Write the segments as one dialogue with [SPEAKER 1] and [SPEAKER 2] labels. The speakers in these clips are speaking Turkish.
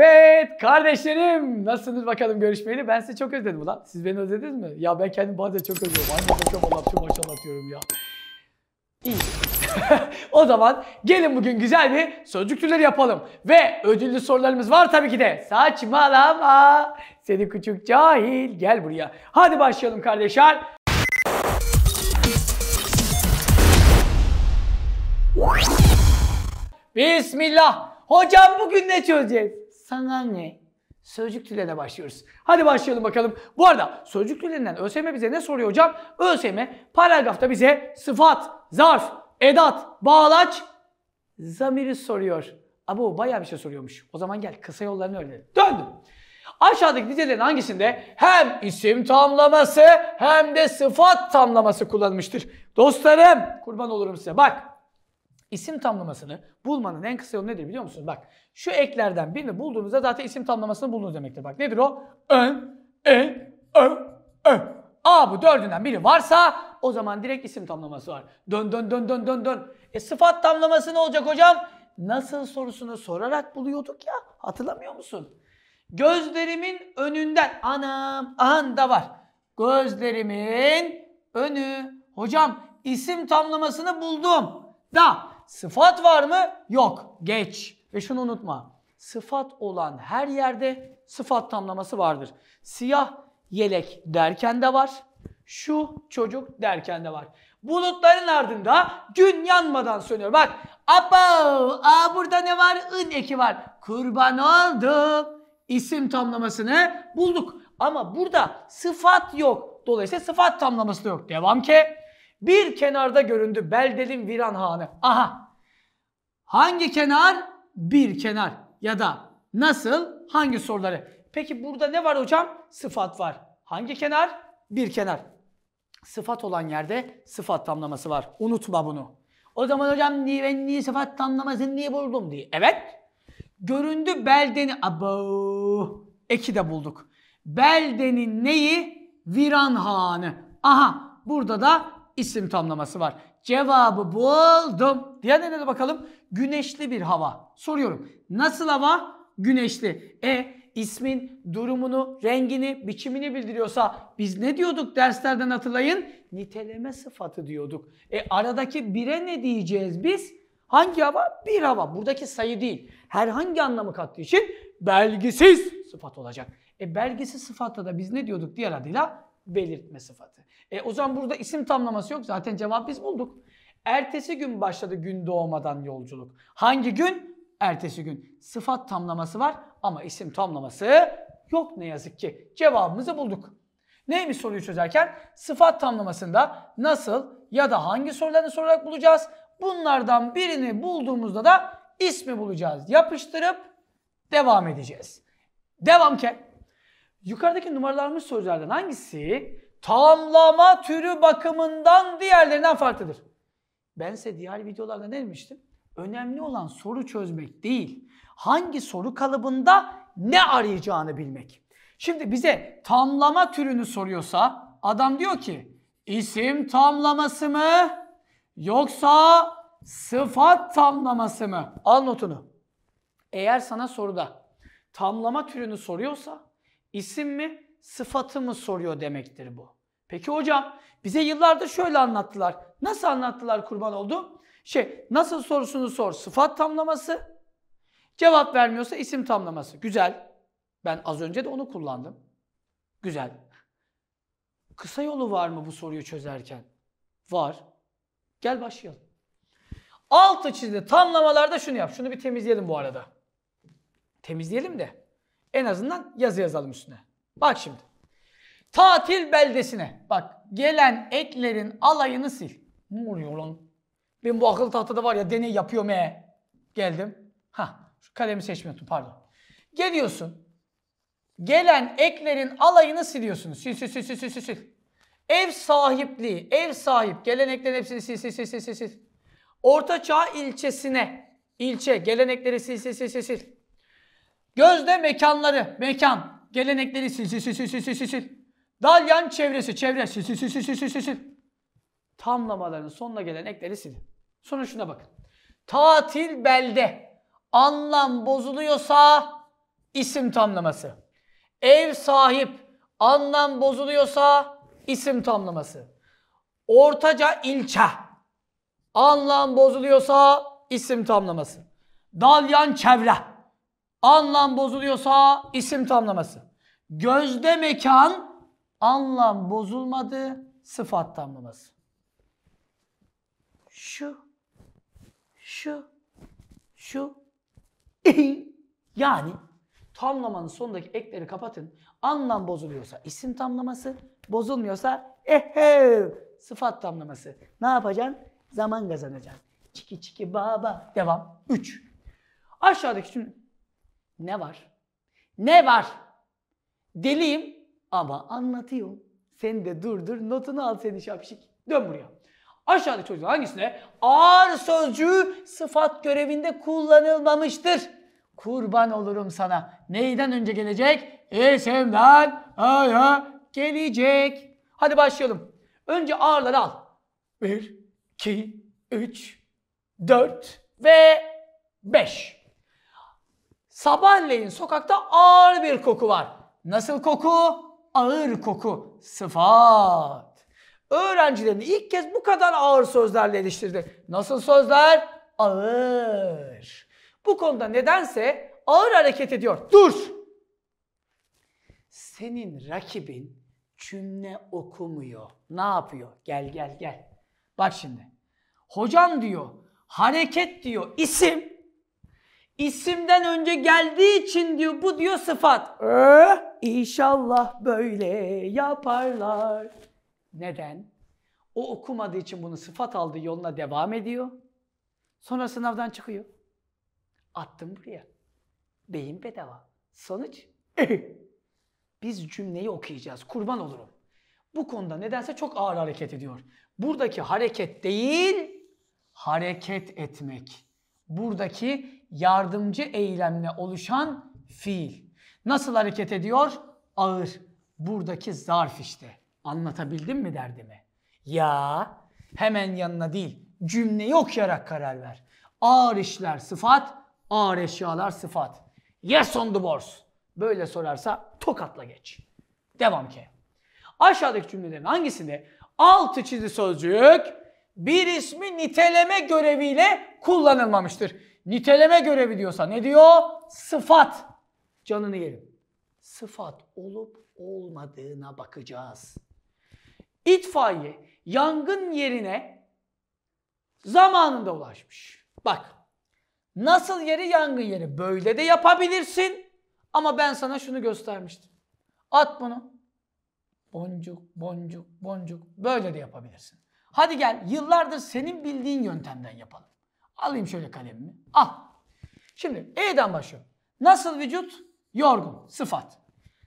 [SPEAKER 1] Evet kardeşlerim nasılsınız bakalım görüşmeyeli. Ben sizi çok özledim ulan. Siz beni özlediniz mi? Ya ben kendim bazen çok özlüyorum. Anne bakıyorum Allah şu maşallah diyorum ya. İyi. o zaman gelin bugün güzel bir sözcük türleri yapalım. Ve ödüllü sorularımız var tabii ki de. Saçmalama seni küçük cahil gel buraya. Hadi başlayalım kardeşler. Bismillah. Hocam bugün ne çözeceğiz? Sana ne? Sözcük türlerine başlıyoruz. Hadi başlayalım bakalım. Bu arada sözcük türlerinden ÖSYM bize ne soruyor hocam? ÖSYM paragrafta bize sıfat, zarf, edat, bağlaç, zamiri soruyor. Ama o bayağı bir şey soruyormuş. O zaman gel kısa yollarını öğrenelim. Döndüm. Aşağıdaki nicelerin hangisinde hem isim tamlaması hem de sıfat tamlaması kullanmıştır? Dostlarım kurban olurum size. Bak İsim tamlamasını bulmanın en kısa yolu nedir biliyor musunuz? Bak şu eklerden birini bulduğunuzda zaten isim tamlamasını buldunuz demektir. Bak nedir o? Ön, en, ö, ö. A bu dördünden biri varsa o zaman direkt isim tamlaması var. Dön dön dön dön dön dön. E sıfat tamlaması ne olacak hocam? Nasıl sorusunu sorarak buluyorduk ya. Hatırlamıyor musun? Gözlerimin önünden. Anam anda var. Gözlerimin önü. Hocam isim tamlamasını buldum. Da Sıfat var mı? Yok. Geç. Ve şunu unutma. Sıfat olan her yerde sıfat tamlaması vardır. Siyah yelek derken de var. Şu çocuk derken de var. Bulutların ardında gün yanmadan sönüyor. Bak. Abav. A burada ne var? In eki var. Kurban oldum. İsim tamlamasını bulduk. Ama burada sıfat yok. Dolayısıyla sıfat tamlaması da yok. Devam ki. Bir kenarda göründü Beldel'in viran hanı. Aha. Hangi kenar? Bir kenar. Ya da nasıl? Hangi soruları? Peki burada ne var hocam? Sıfat var. Hangi kenar? Bir kenar. Sıfat olan yerde sıfat tamlaması var. Unutma bunu. O zaman hocam niye ben niye sıfat tamlamasını niye buldum diye. Evet. Göründü beldeni. Abo. Eki de bulduk. Beldenin neyi? Viran hanı. Aha burada da isim tamlaması var. Cevabı buldum. Diğer de bakalım. Güneşli bir hava. Soruyorum. Nasıl hava? Güneşli. E ismin durumunu, rengini, biçimini bildiriyorsa biz ne diyorduk derslerden hatırlayın? Niteleme sıfatı diyorduk. E aradaki bire ne diyeceğiz biz? Hangi hava? Bir hava. Buradaki sayı değil. Herhangi anlamı kattığı için belgisiz sıfat olacak. E belgisiz sıfatta da biz ne diyorduk diğer adıyla? belirtme sıfatı. E, o zaman burada isim tamlaması yok. Zaten cevap biz bulduk. Ertesi gün başladı gün doğmadan yolculuk. Hangi gün? Ertesi gün. Sıfat tamlaması var ama isim tamlaması yok ne yazık ki. Cevabımızı bulduk. Neymiş soruyu çözerken? Sıfat tamlamasında nasıl ya da hangi sorularını sorarak bulacağız? Bunlardan birini bulduğumuzda da ismi bulacağız. Yapıştırıp devam edeceğiz. Devamken. Yukarıdaki numaralanmış sözlerden hangisi tamlama türü bakımından diğerlerinden farklıdır? Bense diğer videolarda ne demiştim? Önemli olan soru çözmek değil, hangi soru kalıbında ne arayacağını bilmek. Şimdi bize tamlama türünü soruyorsa adam diyor ki isim tamlaması mı yoksa sıfat tamlaması mı? Al notunu. Eğer sana soruda tamlama türünü soruyorsa İsim mi, sıfatı mı soruyor demektir bu. Peki hocam bize yıllardır şöyle anlattılar. Nasıl anlattılar kurban oldu? Şey nasıl sorusunu sor. Sıfat tamlaması. Cevap vermiyorsa isim tamlaması. Güzel. Ben az önce de onu kullandım. Güzel. Kısa yolu var mı bu soruyu çözerken? Var. Gel başlayalım. Altı çizdi tamlamalarda şunu yap. Şunu bir temizleyelim bu arada. Temizleyelim de. En azından yazı yazalım üstüne. Bak şimdi. Tatil beldesine. Bak gelen eklerin alayını sil. Ne oluyor lan? Ben bu akıl tahtada var ya deney yapıyorum he. Geldim. Ha, şu kalemi seçmiyordum pardon. Geliyorsun. Gelen eklerin alayını siliyorsun. Sil sil sil sil sil sil. Ev sahipliği, ev sahip. Gelen eklerin hepsini sil sil sil sil sil. Ortaçağ ilçesine. ilçe gelenekleri sil sil sil sil sil. Gözde mekanları, mekan, gelenekleri sil sil sil sil sil sil sil sil. Dalyan çevresi, çevre sil sil sil sil sil sil sil Tamlamaların sonuna gelenekleri sil. Sonra şuna bakın. Tatil belde anlam bozuluyorsa isim tamlaması. Ev sahip anlam bozuluyorsa isim tamlaması. Ortaca ilçe anlam bozuluyorsa isim tamlaması. Dalyan çevre Anlam bozuluyorsa isim tamlaması. Gözde mekan anlam bozulmadı sıfat tamlaması. Şu, şu, şu. yani tamlamanın sondaki ekleri kapatın. Anlam bozuluyorsa isim tamlaması, bozulmuyorsa ehe sıfat tamlaması. Ne yapacaksın? Zaman kazanacaksın. Çiki çiki baba. Devam. 3. Aşağıdaki şimdi ne var? Ne var? Deliyim ama anlatıyorum. Sen de dur dur notunu al seni şapşik. Dön buraya. Aşağıda çocuklar hangisine? Ağır sözcüğü sıfat görevinde kullanılmamıştır. Kurban olurum sana. Neyden önce gelecek? İsimden aya gelecek. Hadi başlayalım. Önce ağırları al. 1, 2, 3, 4 ve 5. Sabahleyin sokakta ağır bir koku var. Nasıl koku? Ağır koku. Sıfat. Öğrencilerini ilk kez bu kadar ağır sözlerle eleştirdi. Nasıl sözler? Ağır. Bu konuda nedense ağır hareket ediyor. Dur! Senin rakibin cümle okumuyor. Ne yapıyor? Gel gel gel. Bak şimdi. Hocam diyor, hareket diyor, isim. İsimden önce geldiği için diyor bu diyor sıfat. Ee, inşallah böyle yaparlar. Neden? O okumadığı için bunu sıfat aldığı yoluna devam ediyor. Sonra sınavdan çıkıyor. Attım buraya. Beyin bedava. Sonuç. Biz cümleyi okuyacağız. Kurban olurum. Bu konuda nedense çok ağır hareket ediyor. Buradaki hareket değil, hareket etmek. Buradaki yardımcı eylemle oluşan fiil. Nasıl hareket ediyor? Ağır. Buradaki zarf işte. Anlatabildim mi derdimi? Ya hemen yanına değil cümleyi okuyarak karar ver. Ağır işler sıfat, ağır eşyalar sıfat. Yes on the board. Böyle sorarsa tokatla geç. Devam ki. Aşağıdaki cümlelerin hangisinde altı çizili sözcük bir ismi niteleme göreviyle kullanılmamıştır? Niteleme görevi diyorsa ne diyor? Sıfat. Canını yerim. Sıfat olup olmadığına bakacağız. İtfaiye yangın yerine zamanında ulaşmış. Bak nasıl yeri yangın yeri böyle de yapabilirsin ama ben sana şunu göstermiştim. At bunu. Boncuk, boncuk, boncuk böyle de yapabilirsin. Hadi gel yıllardır senin bildiğin yöntemden yapalım. Alayım şöyle kalemimi. Al. Şimdi E'den başlıyorum. Nasıl vücut? Yorgun. Sıfat.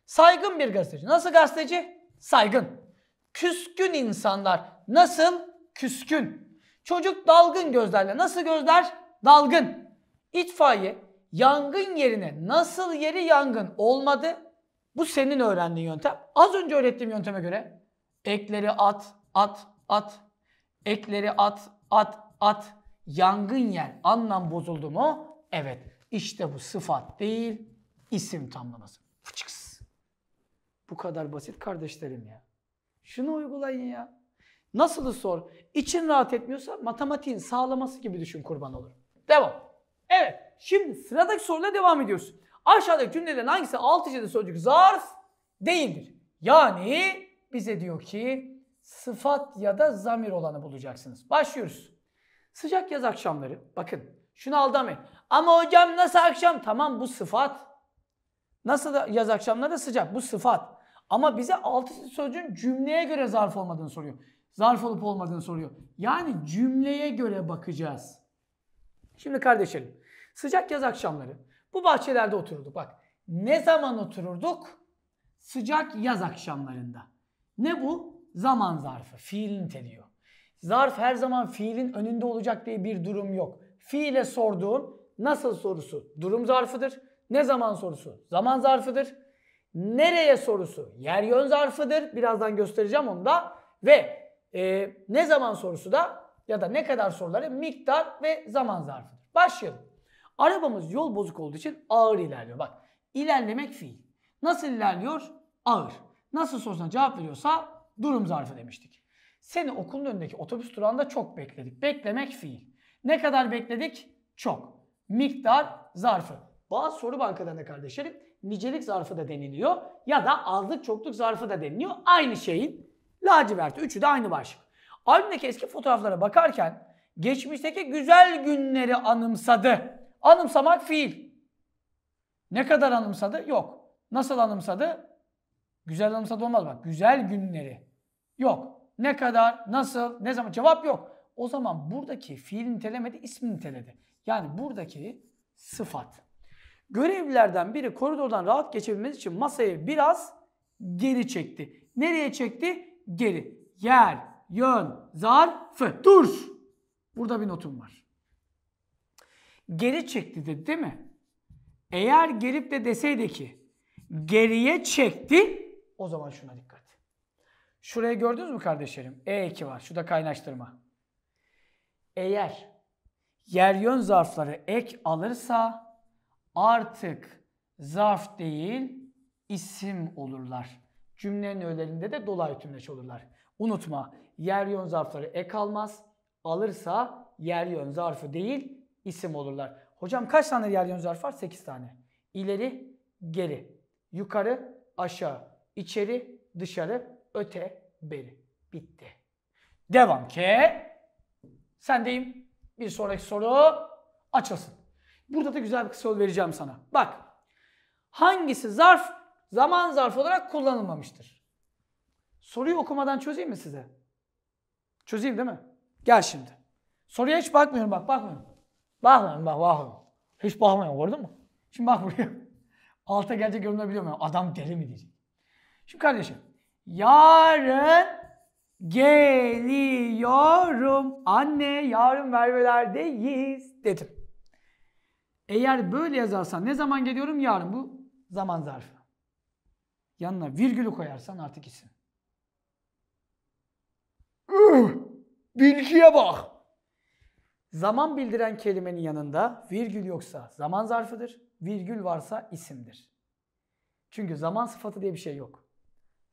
[SPEAKER 1] Saygın bir gazeteci. Nasıl gazeteci? Saygın. Küskün insanlar. Nasıl? Küskün. Çocuk dalgın gözlerle. Nasıl gözler? Dalgın. İtfaiye yangın yerine nasıl yeri yangın olmadı? Bu senin öğrendiğin yöntem. Az önce öğrettiğim yönteme göre ekleri at, at, at. Ekleri at, at, at yangın yer anlam bozuldu mu? Evet. İşte bu sıfat değil, isim tamlaması. Fıçıks. Bu kadar basit kardeşlerim ya. Şunu uygulayın ya. Nasılı sor. İçin rahat etmiyorsa matematiğin sağlaması gibi düşün kurban olur. Devam. Evet. Şimdi sıradaki soruyla devam ediyoruz. Aşağıdaki cümlelerin hangisi alt içinde sözcük zarf değildir? Yani bize diyor ki sıfat ya da zamir olanı bulacaksınız. Başlıyoruz. Sıcak yaz akşamları. Bakın şunu aldamayın. Ama hocam nasıl akşam? Tamam bu sıfat. Nasıl da yaz akşamları sıcak. Bu sıfat. Ama bize altı sözcüğün cümleye göre zarf olmadığını soruyor. Zarf olup olmadığını soruyor. Yani cümleye göre bakacağız. Şimdi kardeşlerim sıcak yaz akşamları bu bahçelerde otururduk. Bak ne zaman otururduk? Sıcak yaz akşamlarında. Ne bu? Zaman zarfı. Fiil niteliyor. Zarf her zaman fiilin önünde olacak diye bir durum yok. Fiile sorduğun nasıl sorusu durum zarfıdır. Ne zaman sorusu zaman zarfıdır. Nereye sorusu yer yön zarfıdır. Birazdan göstereceğim onu da. Ve e, ne zaman sorusu da ya da ne kadar soruları miktar ve zaman zarfıdır. Başlayalım. Arabamız yol bozuk olduğu için ağır ilerliyor. Bak ilerlemek fiil. Nasıl ilerliyor? Ağır. Nasıl sorusuna cevap veriyorsa durum zarfı demiştik. Seni okulun önündeki otobüs durağında çok bekledik. Beklemek fiil. Ne kadar bekledik? Çok. Miktar zarfı. Bazı soru bankalarında kardeşlerim nicelik zarfı da deniliyor ya da azlık çokluk zarfı da deniliyor. Aynı şeyin laciverti. Üçü de aynı başlık. Albümdeki eski fotoğraflara bakarken geçmişteki güzel günleri anımsadı. Anımsamak fiil. Ne kadar anımsadı? Yok. Nasıl anımsadı? Güzel anımsadı olmaz bak. Güzel günleri. Yok ne kadar, nasıl, ne zaman cevap yok. O zaman buradaki fiil nitelemedi, ismi niteledi. Yani buradaki sıfat. Görevlilerden biri koridordan rahat geçebilmeniz için masayı biraz geri çekti. Nereye çekti? Geri. Yer, yön, zarfı. Dur. Burada bir notum var. Geri çekti dedi değil mi? Eğer gelip de deseydi ki geriye çekti o zaman şuna dikkat. Şuraya gördünüz mü kardeşlerim? E eki var. Şurada kaynaştırma. Eğer yer yön zarfları ek alırsa artık zarf değil isim olurlar. Cümlenin öğelerinde de dolay tümleç olurlar. Unutma yer yön zarfları ek almaz. Alırsa yer yön zarfı değil isim olurlar. Hocam kaç tane yer yön zarf var? 8 tane. İleri, geri, yukarı, aşağı, içeri, dışarı, öte, beri. Bitti. Devam ki sendeyim. Bir sonraki soru açılsın. Burada da güzel bir kısa yol vereceğim sana. Bak. Hangisi zarf zaman zarf olarak kullanılmamıştır? Soruyu okumadan çözeyim mi size? Çözeyim değil mi? Gel şimdi. Soruya hiç bakmıyorum bak bakmıyorum. Bakmıyorum bak bakmıyorum. Hiç bakmıyorum gördün mü? Şimdi bak buraya. Alta gelecek biliyor muyum? Adam deli mi diyecek. Şimdi kardeşim Yarın geliyorum. Anne yarın verbelerdeyiz dedim. Eğer böyle yazarsan ne zaman geliyorum yarın bu zaman zarfı. Yanına virgülü koyarsan artık isim. Bilgiye bak. Zaman bildiren kelimenin yanında virgül yoksa zaman zarfıdır, virgül varsa isimdir. Çünkü zaman sıfatı diye bir şey yok.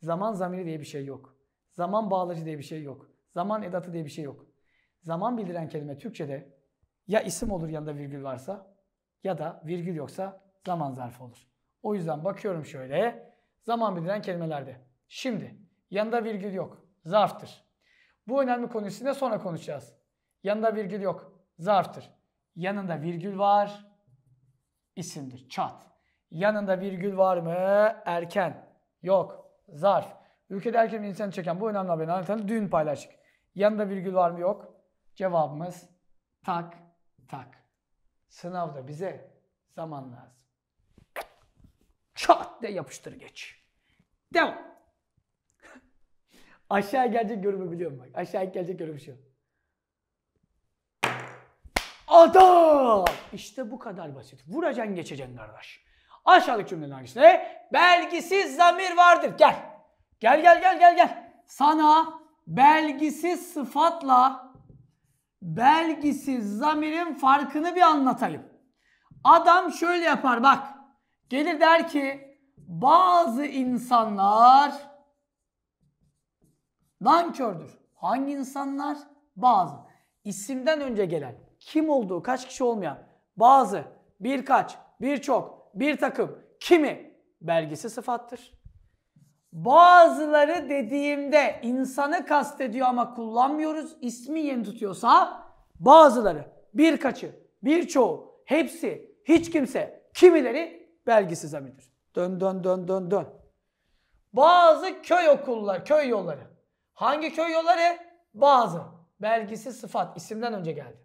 [SPEAKER 1] Zaman zamiri diye bir şey yok. Zaman bağlacı diye bir şey yok. Zaman edatı diye bir şey yok. Zaman bildiren kelime Türkçe'de ya isim olur yanında virgül varsa ya da virgül yoksa zaman zarfı olur. O yüzden bakıyorum şöyle zaman bildiren kelimelerde. Şimdi yanında virgül yok. Zarftır. Bu önemli konuyu sizinle sonra konuşacağız. Yanında virgül yok. Zarftır. Yanında virgül var. isimdir. Çat. Yanında virgül var mı? Erken. Yok zarf. Ülkede erken insan çeken bu önemli haberin ayrıntılarını dün paylaştık. Yanında virgül var mı yok. Cevabımız tak tak. Sınavda bize zaman lazım. Çat de yapıştır geç. Devam. Aşağı gelecek görümü biliyorum bak. Aşağı gelecek görümü şu. Adam! İşte bu kadar basit. Vuracaksın geçeceksin kardeş. Aşağıdaki cümlelerin hangisinde? Belgisiz zamir vardır. Gel. Gel gel gel gel gel. Sana belgisiz sıfatla belgisiz zamirin farkını bir anlatayım. Adam şöyle yapar bak. Gelir der ki bazı insanlar nankördür. Hangi insanlar? Bazı. İsimden önce gelen, kim olduğu, kaç kişi olmayan, bazı, birkaç, birçok, bir takım kimi belgesi sıfattır. Bazıları dediğimde insanı kastediyor ama kullanmıyoruz. İsmi yeni tutuyorsa bazıları, birkaçı, birçoğu, hepsi, hiç kimse, kimileri belgisiz zamirdir. Dön dön dön dön dön. Bazı köy okullar, köy yolları. Hangi köy yolları? Bazı. Belgisi sıfat, isimden önce geldi.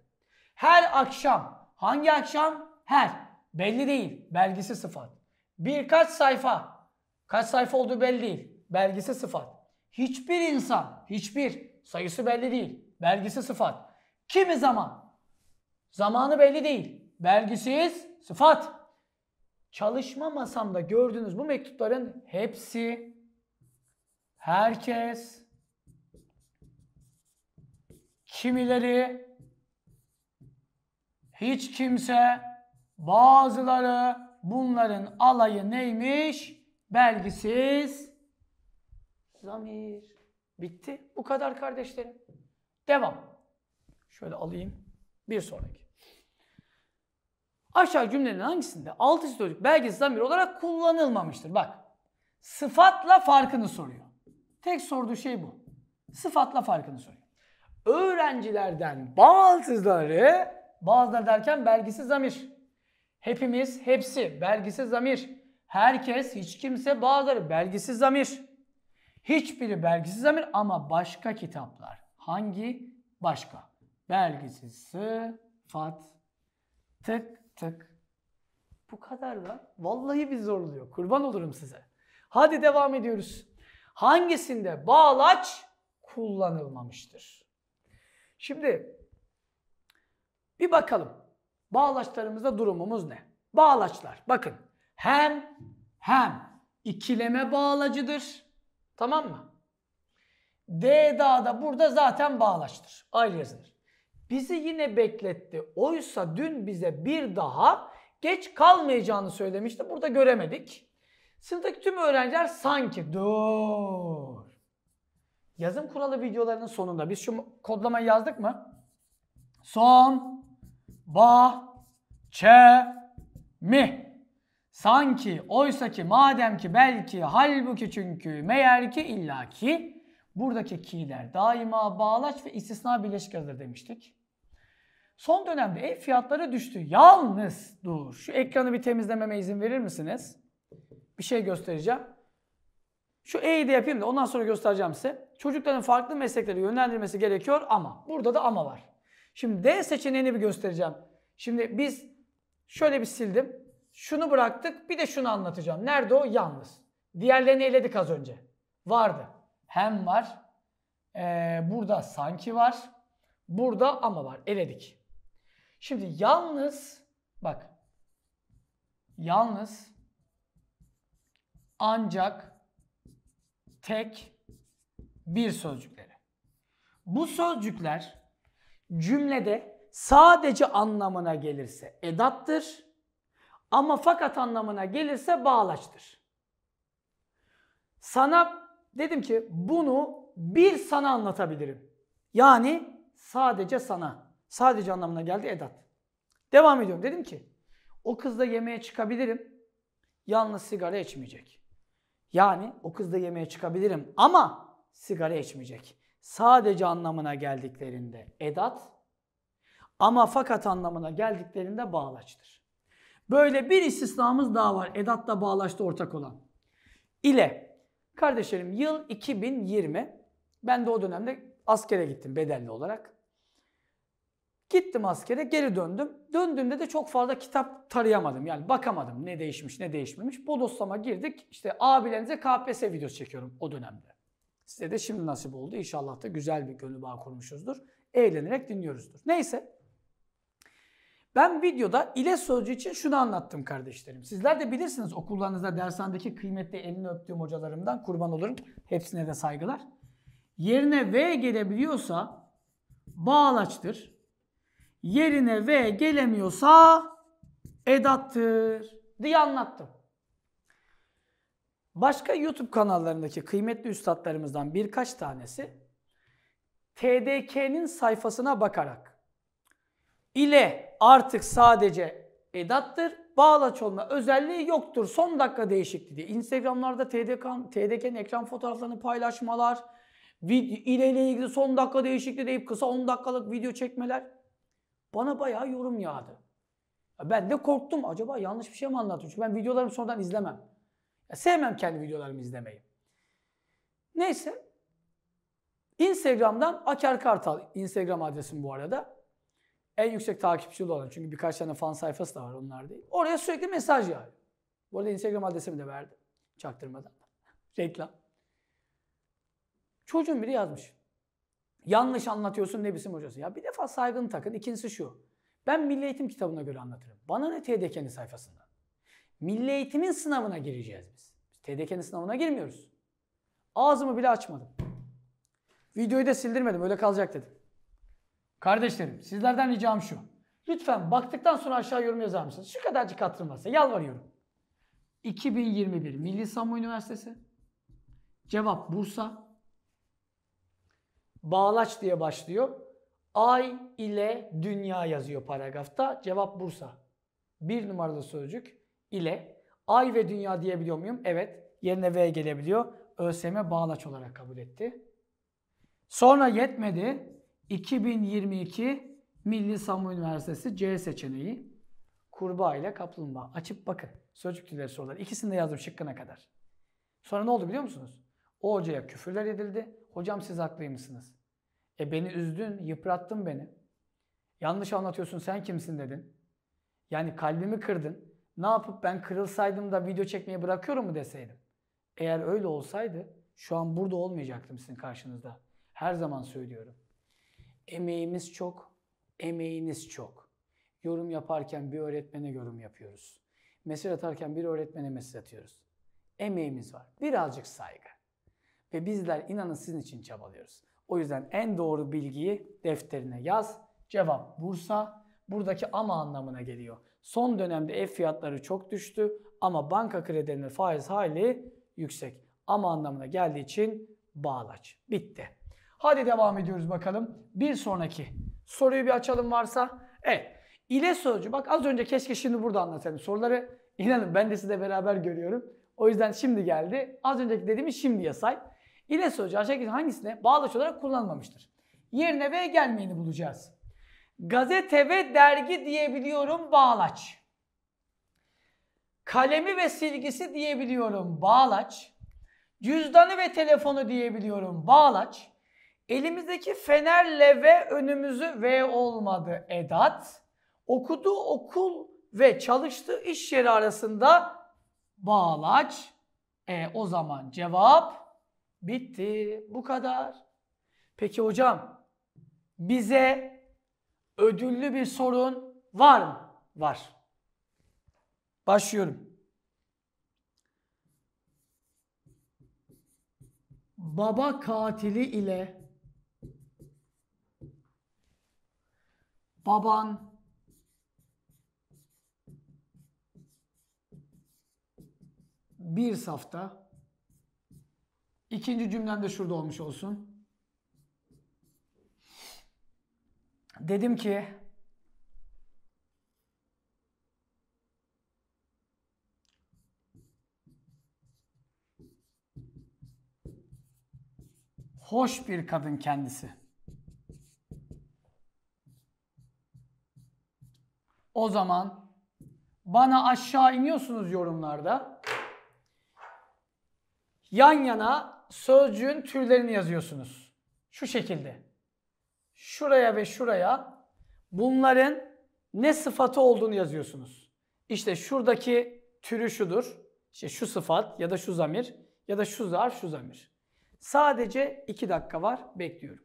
[SPEAKER 1] Her akşam. Hangi akşam? Her. Belli değil. Belgisi sıfat. Birkaç sayfa. Kaç sayfa olduğu belli değil. Belgisi sıfat. Hiçbir insan. Hiçbir. Sayısı belli değil. Belgisi sıfat. Kimi zaman. Zamanı belli değil. Belgisiz sıfat. Çalışma masamda gördüğünüz bu mektupların hepsi, herkes, kimileri, hiç kimse, Bazıları bunların alayı neymiş? Belgisiz zamir. Bitti. Bu kadar kardeşlerim. Devam. Şöyle alayım. Bir sonraki. Aşağı cümlenin hangisinde altı sözcük belgesiz zamir olarak kullanılmamıştır? Bak. Sıfatla farkını soruyor. Tek sorduğu şey bu. Sıfatla farkını soruyor. Öğrencilerden bazıları, bazıları derken belgisiz zamir. Hepimiz, hepsi, belgisiz zamir. Herkes, hiç kimse, bazıları belgisiz zamir. Hiçbiri belgisiz zamir ama başka kitaplar. Hangi? Başka. Belgisiz sıfat. Tık tık. Bu kadar da. Vallahi bir zorluyor. Kurban olurum size. Hadi devam ediyoruz. Hangisinde bağlaç kullanılmamıştır? Şimdi bir bakalım. Bağlaçlarımızda durumumuz ne? Bağlaçlar bakın hem hem ikileme bağlacıdır. Tamam mı? D da burada zaten bağlaçtır. Ayrı yazılır. Bizi yine bekletti. Oysa dün bize bir daha geç kalmayacağını söylemişti. Burada göremedik. Sınıftaki tüm öğrenciler sanki dur. Yazım kuralı videolarının sonunda biz şu kodlamayı yazdık mı? Son Ba çe Sanki, oysa ki, madem ki, belki, halbuki, çünkü, meğer ki, illaki buradaki ki'ler daima bağlaç ve istisna birleşiklerdir demiştik. Son dönemde ev fiyatları düştü. Yalnız dur. Şu ekranı bir temizlememe izin verir misiniz? Bir şey göstereceğim. Şu E'yi de yapayım da ondan sonra göstereceğim size. Çocukların farklı meslekleri yönlendirmesi gerekiyor ama burada da ama var. Şimdi D seçeneğini bir göstereceğim. Şimdi biz şöyle bir sildim. Şunu bıraktık bir de şunu anlatacağım. Nerede o? Yalnız. Diğerlerini eledik az önce. Vardı. Hem var. Ee, burada sanki var. Burada ama var. Eledik. Şimdi yalnız bak yalnız ancak tek bir sözcükleri. Bu sözcükler cümlede sadece anlamına gelirse edattır ama fakat anlamına gelirse bağlaçtır. Sana dedim ki bunu bir sana anlatabilirim. Yani sadece sana. Sadece anlamına geldi edat. Devam ediyorum. Dedim ki o kızla yemeğe çıkabilirim. Yalnız sigara içmeyecek. Yani o kızla yemeğe çıkabilirim ama sigara içmeyecek sadece anlamına geldiklerinde edat ama fakat anlamına geldiklerinde bağlaçtır. Böyle bir istisnamız daha var edatla bağlaçta ortak olan. İle. Kardeşlerim yıl 2020. Ben de o dönemde askere gittim bedelli olarak. Gittim askere geri döndüm. Döndüğümde de çok fazla kitap tarayamadım. Yani bakamadım ne değişmiş ne değişmemiş. Bodoslama girdik. İşte abilerinize KPSS videosu çekiyorum o dönemde. Size de şimdi nasip oldu. İnşallah da güzel bir gönül bağ kurmuşuzdur. Eğlenerek dinliyoruzdur. Neyse. Ben videoda ile sözcü için şunu anlattım kardeşlerim. Sizler de bilirsiniz okullarınızda dershanedeki kıymetli elini öptüğüm hocalarımdan kurban olurum. Hepsine de saygılar. Yerine V gelebiliyorsa bağlaçtır. Yerine V gelemiyorsa edattır diye anlattım. Başka YouTube kanallarındaki kıymetli üstadlarımızdan birkaç tanesi TDK'nin sayfasına bakarak ile artık sadece edattır, bağlaç olma özelliği yoktur, son dakika değişikliği diye. Instagram'larda TDK, TDK'nin ekran fotoğraflarını paylaşmalar, ile ile ilgili son dakika değişikliği deyip kısa 10 dakikalık video çekmeler bana bayağı yorum yağdı. Ben de korktum. Acaba yanlış bir şey mi anlatıyorum? Çünkü ben videolarımı sonradan izlemem sevmem kendi videolarımı izlemeyi. Neyse. Instagram'dan Aker Kartal. Instagram adresim bu arada. En yüksek takipçili olan. Çünkü birkaç tane fan sayfası da var onlar değil. Oraya sürekli mesaj yağıyor. Bu arada Instagram adresimi de verdim. Çaktırmadan. Reklam. Çocuğun biri yazmış. Yanlış anlatıyorsun ne bizim hocası. Ya bir defa saygını takın. İkincisi şu. Ben Milli Eğitim kitabına göre anlatırım. Bana ne TDK'nin sayfasında? Milli eğitimin sınavına gireceğiz biz. Biz TDK'nin sınavına girmiyoruz. Ağzımı bile açmadım. Videoyu da sildirmedim. Öyle kalacak dedim. Kardeşlerim sizlerden ricam şu. Lütfen baktıktan sonra aşağı yorum yazar mısınız? Şu kadarcık hatırım varsa yalvarıyorum. 2021 Milli Samur Üniversitesi. Cevap Bursa. Bağlaç diye başlıyor. Ay ile dünya yazıyor paragrafta. Cevap Bursa. Bir numaralı sözcük ile ay ve dünya diyebiliyor muyum? Evet. Yerine V gelebiliyor. ÖSYM bağlaç olarak kabul etti. Sonra yetmedi. 2022 Milli Samu Üniversitesi C seçeneği. Kurbağa ile kaplumbağa. Açıp bakın. Sözcük dilleri sorular. İkisini de yazdım şıkkına kadar. Sonra ne oldu biliyor musunuz? O hocaya küfürler edildi. Hocam siz haklıymışsınız. E beni üzdün, yıprattın beni. Yanlış anlatıyorsun sen kimsin dedin. Yani kalbimi kırdın ne yapıp ben kırılsaydım da video çekmeyi bırakıyorum mu deseydim. Eğer öyle olsaydı şu an burada olmayacaktım sizin karşınızda. Her zaman söylüyorum. Emeğimiz çok, emeğiniz çok. Yorum yaparken bir öğretmene yorum yapıyoruz. Mesaj atarken bir öğretmene mesaj atıyoruz. Emeğimiz var. Birazcık saygı. Ve bizler inanın sizin için çabalıyoruz. O yüzden en doğru bilgiyi defterine yaz. Cevap Bursa. Buradaki ama anlamına geliyor. Son dönemde ev fiyatları çok düştü ama banka kredilerine faiz hali yüksek. Ama anlamına geldiği için bağlaç. Bitti. Hadi devam ediyoruz bakalım. Bir sonraki soruyu bir açalım varsa. Evet. İle sözcü. Bak az önce keşke şimdi burada anlatsaydım soruları. İnanın ben de size beraber görüyorum. O yüzden şimdi geldi. Az önceki dediğimi şimdi yasay. İle sözcü aşağıdaki hangisine bağlaç olarak kullanılmamıştır? Yerine ve gelmeyeni bulacağız. Gazete ve dergi diyebiliyorum bağlaç. Kalemi ve silgisi diyebiliyorum bağlaç. Cüzdanı ve telefonu diyebiliyorum bağlaç. Elimizdeki fenerle ve önümüzü ve olmadı edat. Okuduğu okul ve çalıştığı iş yeri arasında bağlaç. E, o zaman cevap bitti. Bu kadar. Peki hocam bize ödüllü bir sorun var mı? Var. Başlıyorum. Baba katili ile baban bir safta ikinci cümlem de şurada olmuş olsun. dedim ki hoş bir kadın kendisi. O zaman bana aşağı iniyorsunuz yorumlarda. Yan yana sözcüğün türlerini yazıyorsunuz. Şu şekilde şuraya ve şuraya bunların ne sıfatı olduğunu yazıyorsunuz. İşte şuradaki türü şudur. İşte şu sıfat ya da şu zamir ya da şu zar şu zamir. Sadece iki dakika var bekliyorum.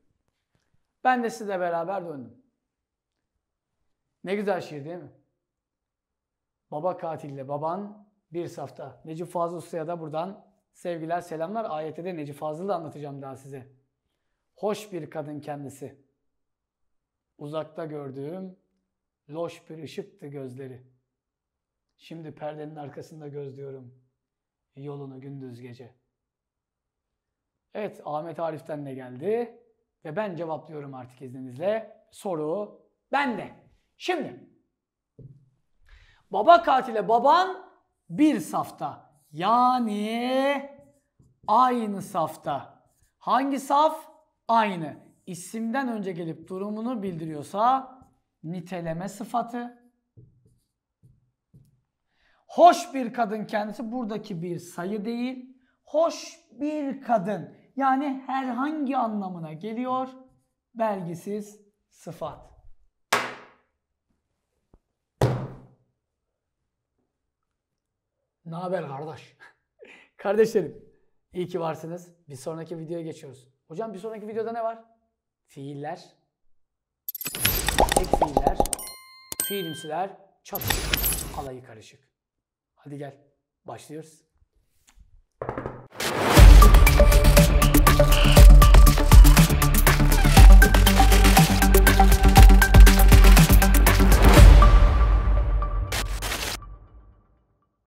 [SPEAKER 1] Ben de sizle beraber döndüm. Ne güzel şiir değil mi? Baba katille baban bir safta. Necip Fazıl Usta'ya da buradan sevgiler selamlar. Ayette de Necip Fazıl'ı da anlatacağım daha size. Hoş bir kadın kendisi. Uzakta gördüğüm loş bir ışıktı gözleri. Şimdi perdenin arkasında gözlüyorum yolunu gündüz gece. Evet Ahmet Arif'ten de geldi ve ben cevaplıyorum artık izninizle. Soru ben de. Şimdi baba katile baban bir safta yani aynı safta. Hangi saf? Aynı isimden önce gelip durumunu bildiriyorsa niteleme sıfatı. Hoş bir kadın kendisi buradaki bir sayı değil. Hoş bir kadın yani herhangi anlamına geliyor. Belgisiz sıfat. Ne haber kardeş? Kardeşlerim, iyi ki varsınız. Bir sonraki videoya geçiyoruz. Hocam bir sonraki videoda ne var? fiiller, tek fiiller, fiilimsiler, çok alayı karışık. Hadi gel, başlıyoruz.